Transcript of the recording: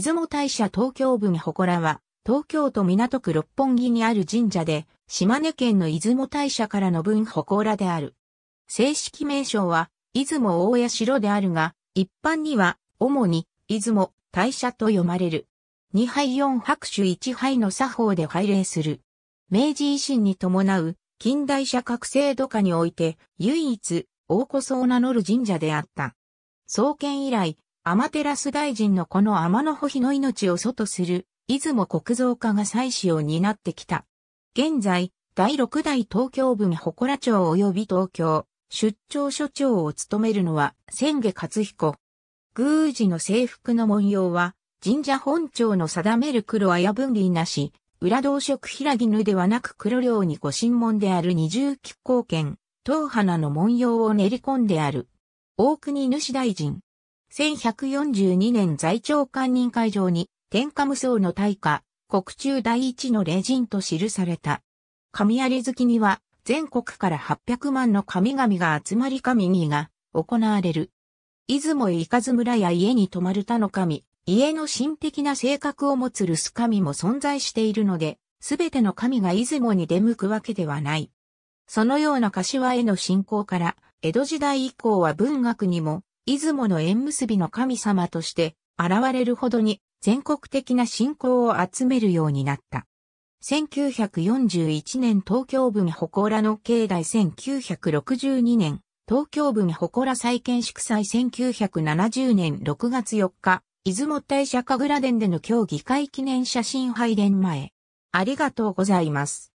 出雲大社東京文祠は、東京都港区六本木にある神社で、島根県の出雲大社からの文祠である。正式名称は、出雲大社城であるが、一般には、主に、出雲、大社と読まれる。二杯四拍手一杯の作法で拝礼する。明治維新に伴う、近代社覚醒度下において、唯一、大古僧を名乗る神社であった。創建以来、天照大臣のこの天の保の命を祖とする、出雲国造家が祭祀を担ってきた。現在、第六代東京分祠町及び東京、出張所長を務めるのは千下勝彦。宮司の制服の文様は、神社本庁の定める黒綾分離なし、裏同色平絹ではなく黒領にご神門である二重吉光剣、東花の文様を練り込んである。大国主大臣、1142年在庁官人会場に、天下無双の大化、国中第一の霊人と記された。神有月には、全国から800万の神々が集まり神儀が行われる。出雲へ行かず村や家に泊まる他の神、家の神的な性格を持つ留守神も存在しているので、すべての神が出雲に出向くわけではない。そのような柏への信仰から、江戸時代以降は文学にも出雲の縁結びの神様として現れるほどに全国的な信仰を集めるようになった。1941年東京文祠の境内1962年、東京文祠再建祝祭1970年6月4日、出雲大社神楽殿での協議会記念写真拝殿前。ありがとうございます。